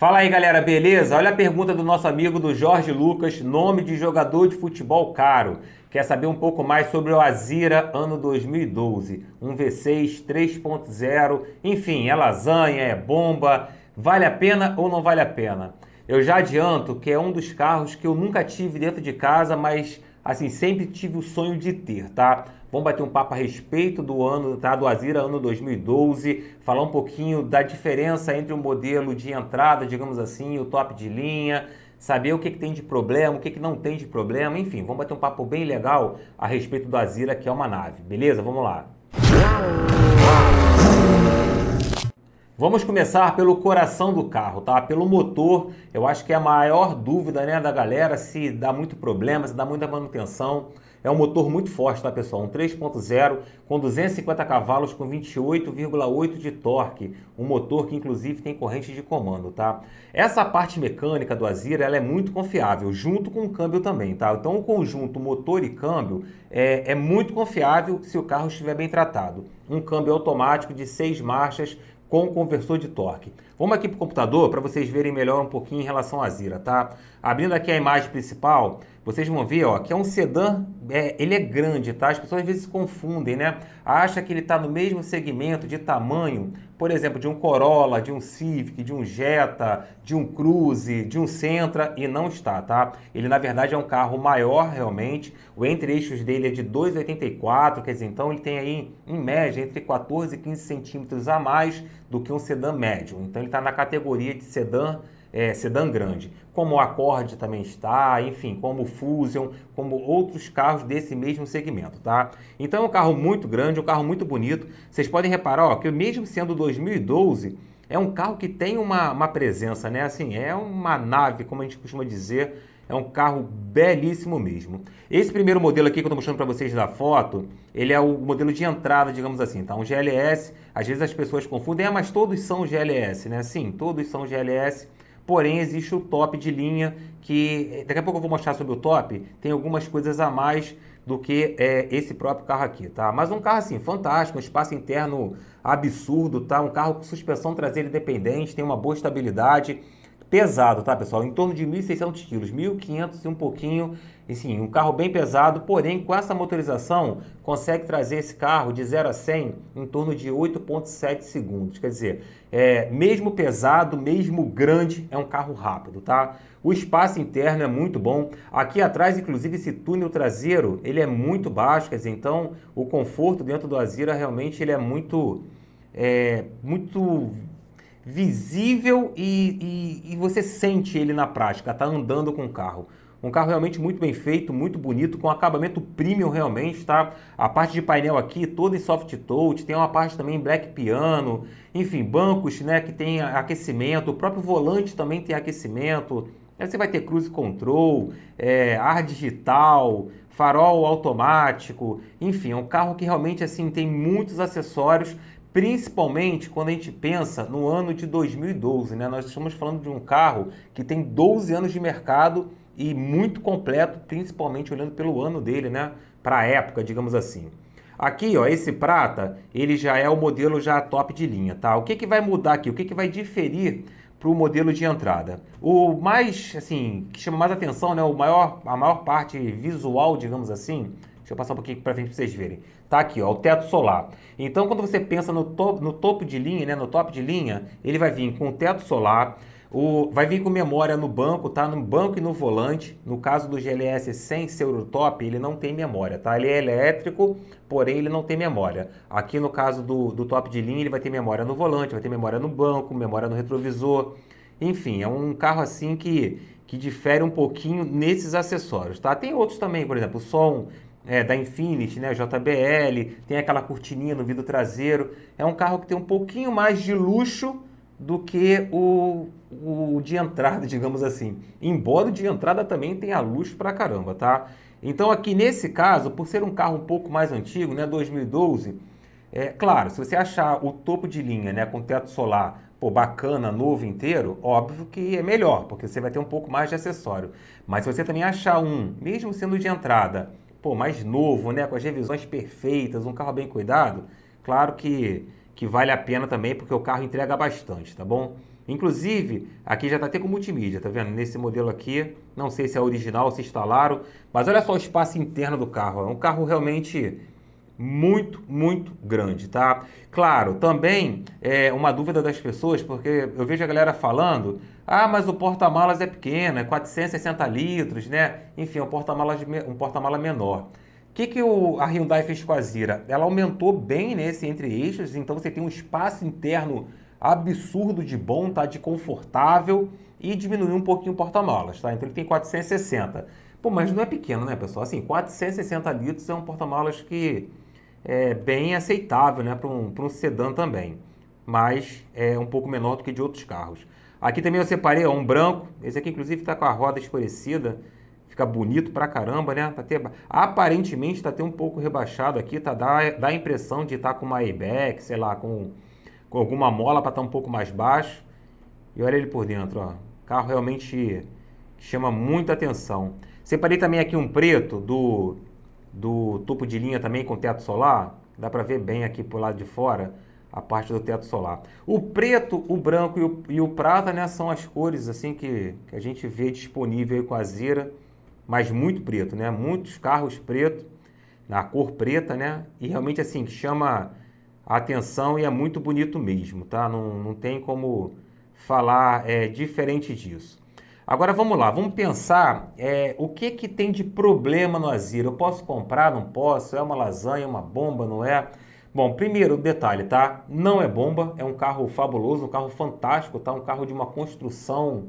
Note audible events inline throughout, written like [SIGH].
Fala aí, galera, beleza? Olha a pergunta do nosso amigo do Jorge Lucas, nome de jogador de futebol caro. Quer saber um pouco mais sobre o Azira ano 2012, um V6 3.0, enfim, é lasanha, é bomba, vale a pena ou não vale a pena? Eu já adianto que é um dos carros que eu nunca tive dentro de casa, mas assim, sempre tive o sonho de ter, tá? Vamos bater um papo a respeito do ano, tá? Do Azira, ano 2012, falar um pouquinho da diferença entre o modelo de entrada, digamos assim, o top de linha, saber o que, que tem de problema, o que, que não tem de problema, enfim, vamos bater um papo bem legal a respeito do Azira, que é uma nave, beleza? Vamos lá. Vamos começar pelo coração do carro, tá? Pelo motor. Eu acho que é a maior dúvida, né, da galera se dá muito problema, se dá muita manutenção. É um motor muito forte, tá, pessoal? Um 3.0 com 250 cavalos com 28,8 de torque, um motor que inclusive tem corrente de comando, tá? Essa parte mecânica do Azira, ela é muito confiável, junto com o câmbio também, tá? Então o conjunto motor e câmbio é, é muito confiável se o carro estiver bem tratado. Um câmbio automático de seis marchas com o conversor de torque. Vamos aqui para o computador para vocês verem melhor um pouquinho em relação à Zira, tá? Abrindo aqui a imagem principal, vocês vão ver ó, que é um sedã, é, ele é grande, tá? As pessoas às vezes se confundem, né? Acha que ele está no mesmo segmento de tamanho por exemplo, de um Corolla, de um Civic, de um Jetta, de um Cruze, de um Sentra e não está, tá? Ele na verdade é um carro maior realmente, o entre eixos dele é de 2,84, quer dizer, então ele tem aí em média entre 14 e 15 centímetros a mais do que um sedã médio. Então ele está na categoria de sedã é, sedã grande, como o Accord também está, enfim, como o Fusion, como outros carros desse mesmo segmento, tá? Então é um carro muito grande, um carro muito bonito. Vocês podem reparar ó, que mesmo sendo 2012, é um carro que tem uma, uma presença, né? Assim, é uma nave, como a gente costuma dizer, é um carro belíssimo mesmo. Esse primeiro modelo aqui que eu estou mostrando para vocês da foto, ele é o modelo de entrada, digamos assim, tá? Um GLS, às vezes as pessoas confundem, ah, mas todos são GLS, né? Sim, todos são GLS. Porém, existe o top de linha, que eh, daqui a pouco eu vou mostrar sobre o top, tem algumas coisas a mais do que é, esse próprio carro aqui, tá? Mas um carro assim, fantástico, um espaço interno absurdo, tá? Um carro com suspensão traseira independente, tem uma boa estabilidade, pesado, tá, pessoal? Em torno de 1.600 quilos, 1.500 e um pouquinho. Enfim, um carro bem pesado, porém, com essa motorização, consegue trazer esse carro de 0 a 100 em torno de 8,7 segundos. Quer dizer, é, mesmo pesado, mesmo grande, é um carro rápido, tá? O espaço interno é muito bom. Aqui atrás, inclusive, esse túnel traseiro, ele é muito baixo, quer dizer, então, o conforto dentro do Azira, realmente, ele é muito... É, muito visível e, e, e você sente ele na prática, tá andando com o carro. Um carro realmente muito bem feito, muito bonito, com acabamento premium realmente, tá? A parte de painel aqui, toda em soft touch, tem uma parte também em black piano, enfim, bancos, né, que tem aquecimento, o próprio volante também tem aquecimento. Aí você vai ter cruise control, é, ar digital, farol automático, enfim, é um carro que realmente assim tem muitos acessórios Principalmente quando a gente pensa no ano de 2012, né? Nós estamos falando de um carro que tem 12 anos de mercado e muito completo, principalmente olhando pelo ano dele, né? Para a época, digamos assim. Aqui, ó, esse prata, ele já é o modelo já top de linha, tá? O que, que vai mudar aqui? O que, que vai diferir para o modelo de entrada? O mais, assim, que chama mais atenção, né? O maior, a maior parte visual, digamos assim, Deixa eu passar um pouquinho para frente para vocês verem. Tá aqui, ó, o teto solar. Então, quando você pensa no, no topo de linha, né, no top de linha, ele vai vir com o teto solar, o, vai vir com memória no banco, tá? No banco e no volante. No caso do GLS sem ser o top, ele não tem memória, tá? Ele é elétrico, porém ele não tem memória. Aqui no caso do, do top de linha, ele vai ter memória no volante, vai ter memória no banco, memória no retrovisor. Enfim, é um carro assim que, que difere um pouquinho nesses acessórios, tá? Tem outros também, por exemplo, o som é, da Infinity, né, JBL, tem aquela cortininha no vidro traseiro. É um carro que tem um pouquinho mais de luxo do que o, o de entrada, [LAUGHS] digamos assim. Embora o de entrada também tenha luxo pra caramba, tá? Então aqui nesse caso, por ser um carro um pouco mais antigo, né, 2012, é claro, se você achar o topo de linha, né, com teto solar, pô, bacana, novo inteiro, óbvio que é melhor, porque você vai ter um pouco mais de acessório. Mas se você também achar um, mesmo sendo de entrada, pô, mais novo, né? Com as revisões perfeitas, um carro bem cuidado, claro que, que vale a pena também, porque o carro entrega bastante, tá bom? Inclusive, aqui já está até com multimídia, tá vendo? Nesse modelo aqui, não sei se é original, se instalaram, mas olha só o espaço interno do carro. É um carro realmente muito, muito grande, tá? Claro, também é uma dúvida das pessoas, porque eu vejo a galera falando, ah, mas o porta-malas é pequeno, é 460 litros, né? Enfim, é um porta-malas um porta-mala menor. O que, que o, a Hyundai fez com a Zira? Ela aumentou bem nesse entre-eixos, então você tem um espaço interno absurdo de bom, tá? De confortável e diminuiu um pouquinho o porta-malas, tá? Então ele tem 460. Pô, mas não é pequeno, né, pessoal? Assim, 460 litros é um porta-malas que é, bem aceitável né, para um, um sedã também, mas é um pouco menor do que de outros carros. Aqui também eu separei ó, um branco, esse aqui inclusive está com a roda escurecida, fica bonito pra caramba, né? Tá até, aparentemente está até um pouco rebaixado aqui, tá, dá, dá a impressão de estar tá com uma airbag sei lá, com, com alguma mola para estar tá um pouco mais baixo. E olha ele por dentro, ó. carro realmente chama muita atenção. Separei também aqui um preto do do topo de linha também com teto solar. Dá para ver bem aqui por lado de fora a parte do teto solar. O preto, o branco e o, e o prata né, são as cores assim que, que a gente vê disponível com a Zira, mas muito preto, né? Muitos carros preto, na cor preta, né? E realmente assim, que chama a atenção e é muito bonito mesmo, tá? Não, não tem como falar é, diferente disso. Agora vamos lá, vamos pensar é, o que que tem de problema no Azir. Eu posso comprar, não posso? É uma lasanha, uma bomba, não é? Bom, primeiro detalhe, tá? Não é bomba, é um carro fabuloso, um carro fantástico, tá? Um carro de uma construção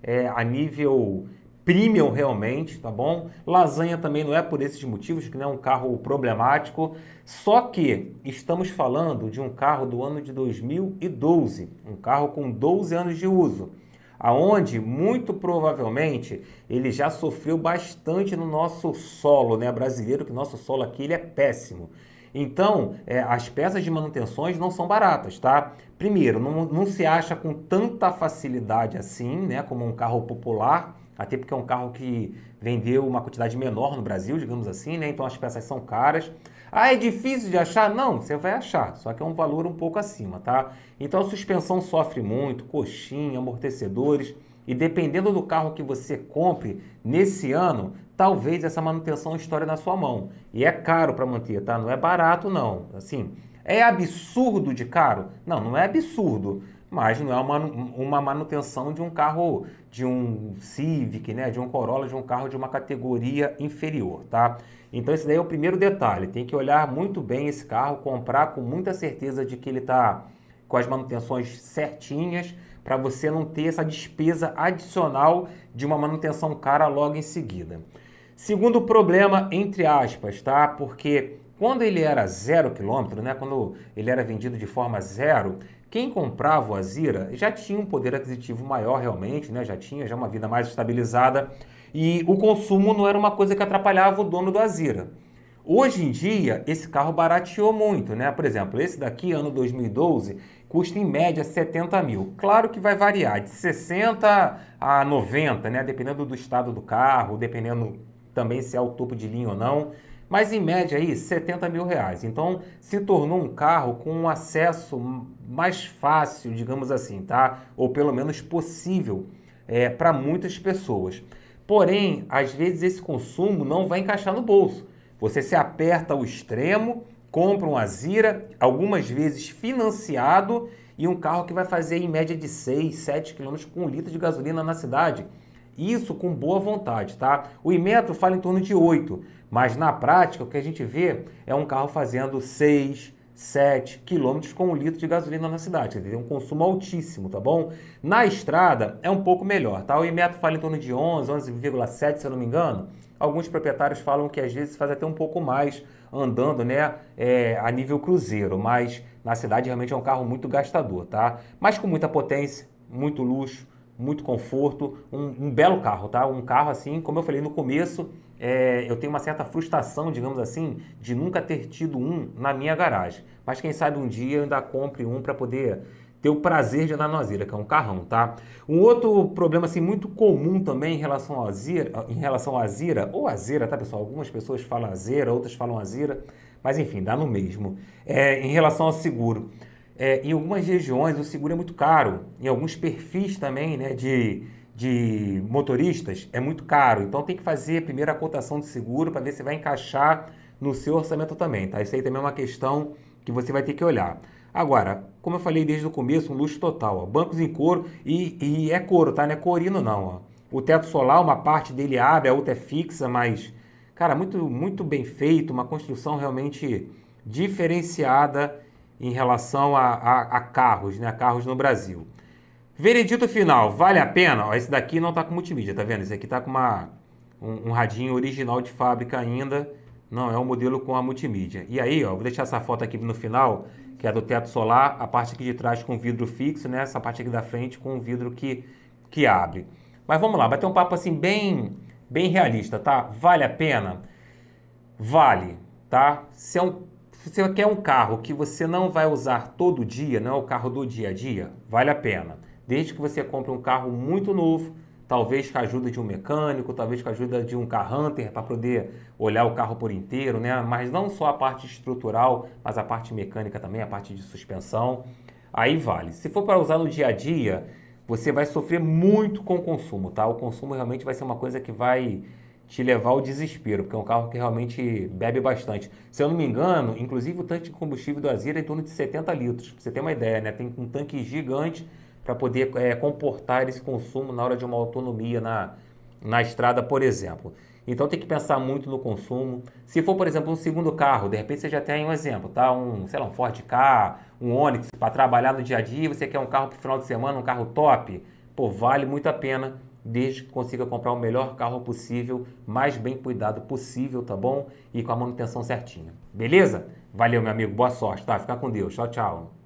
é, a nível premium realmente, tá bom? Lasanha também não é por esses motivos, que não é um carro problemático. Só que estamos falando de um carro do ano de 2012, um carro com 12 anos de uso aonde muito provavelmente ele já sofreu bastante no nosso solo, né, brasileiro, que nosso solo aqui ele é péssimo. Então, é, as peças de manutenções não são baratas, tá? Primeiro, não, não se acha com tanta facilidade assim, né, como um carro popular, até porque é um carro que vendeu uma quantidade menor no Brasil, digamos assim, né? Então as peças são caras. Ah, é difícil de achar? Não, você vai achar, só que é um valor um pouco acima, tá? Então a suspensão sofre muito, coxinha, amortecedores, e dependendo do carro que você compre nesse ano, talvez essa manutenção história na sua mão. E é caro para manter, tá? Não é barato não. Assim, é absurdo de caro? Não, não é absurdo mas não é uma, uma manutenção de um carro, de um Civic, né, de um Corolla, de um carro de uma categoria inferior, tá? Então esse daí é o primeiro detalhe, tem que olhar muito bem esse carro, comprar com muita certeza de que ele está com as manutenções certinhas, para você não ter essa despesa adicional de uma manutenção cara logo em seguida. Segundo problema, entre aspas, tá? Porque quando ele era zero quilômetro, né? Quando ele era vendido de forma zero, quem comprava o Azira já tinha um poder aquisitivo maior realmente, né? já tinha já uma vida mais estabilizada e o consumo não era uma coisa que atrapalhava o dono do Azira. Hoje em dia, esse carro barateou muito, né? Por exemplo, esse daqui, ano 2012, custa em média 70 mil. Claro que vai variar de 60 a 90, né? Dependendo do estado do carro, dependendo também se é o topo de linha ou não mas em média aí 70 mil reais. Então se tornou um carro com um acesso mais fácil, digamos assim, tá? Ou pelo menos possível é, para muitas pessoas. Porém, às vezes esse consumo não vai encaixar no bolso. Você se aperta ao extremo, compra um Azira, algumas vezes financiado, e um carro que vai fazer em média de 6, 7 km com um litro de gasolina na cidade. Isso com boa vontade, tá? O Imetro fala em torno de 8, mas na prática o que a gente vê é um carro fazendo 6, 7 quilômetros com um litro de gasolina na cidade. Ele tem um consumo altíssimo, tá bom? Na estrada é um pouco melhor, tá? O Imetro fala em torno de 11, 11,7, se eu não me engano. Alguns proprietários falam que às vezes faz até um pouco mais andando, né, é, a nível cruzeiro, mas na cidade realmente é um carro muito gastador, tá? Mas com muita potência, muito luxo, muito conforto, um, um, belo carro, tá? Um carro assim, como eu falei no começo, é, eu tenho uma certa frustração, digamos assim, de nunca ter tido um na minha garagem. Mas quem sabe um dia eu ainda compre um para poder ter o prazer de andar no Azira, que é um carrão, tá? Um outro problema assim muito comum também em relação ao Azira, em relação ao Azira ou Azira, tá pessoal? Algumas pessoas falam Azira, outras falam Azira, mas enfim, dá no mesmo. É, em relação ao seguro, é, em algumas regiões o seguro é muito caro, em alguns perfis também né, de, de motoristas é muito caro. Então tem que fazer primeiro a cotação de seguro para ver se vai encaixar no seu orçamento também. Tá? Isso aí também é uma questão que você vai ter que olhar. Agora, como eu falei desde o começo, um luxo total. Ó. Bancos em couro e, e, é couro, tá? Não é corino não. Ó. O teto solar, uma parte dele abre, a outra é fixa, mas, cara, muito, muito bem feito, uma construção realmente diferenciada em relação a, a, a carros, né? Carros no Brasil. Veredito final, vale a pena? Ó, esse daqui não tá com multimídia, tá vendo? Esse aqui tá com uma, um, um, radinho original de fábrica ainda. Não, é um modelo com a multimídia. E aí, ó, vou deixar essa foto aqui no final, que é do teto solar, a parte aqui de trás com vidro fixo, né? Essa parte aqui da frente com vidro que, que abre. Mas vamos lá, bater um papo assim bem, bem realista, tá? Vale a pena? Vale, tá? Se é um se você quer um carro que você não vai usar todo dia, não é o carro do dia a dia, vale a pena. Desde que você compre um carro muito novo, talvez com a ajuda de um mecânico, talvez com a ajuda de um car hunter para poder olhar o carro por inteiro, né? Mas não só a parte estrutural, mas a parte mecânica também, a parte de suspensão. Aí vale. Se for para usar no dia a dia, você vai sofrer muito com o consumo, tá? O consumo realmente vai ser uma coisa que vai te levar ao desespero, porque é um carro que realmente bebe bastante. Se eu não me engano, inclusive o tanque de combustível do Azira é em torno de 70 litros, pra você ter uma ideia, né? Tem um tanque gigante para poder é, comportar esse consumo na hora de uma autonomia na, na estrada, por exemplo. Então tem que pensar muito no consumo. Se for, por exemplo, um segundo carro, de repente você já tem um exemplo, tá? Um, sei lá, um Ford Ka, um Onix para trabalhar no dia a dia, você quer um carro para o final de semana, um carro top, pô, vale muito a pena desde que consiga comprar o melhor carro possível, mais bem cuidado possível, tá bom? E com a manutenção certinha. Beleza? Valeu, meu amigo. Boa sorte, tá? Fica com Deus. Tchau, tchau.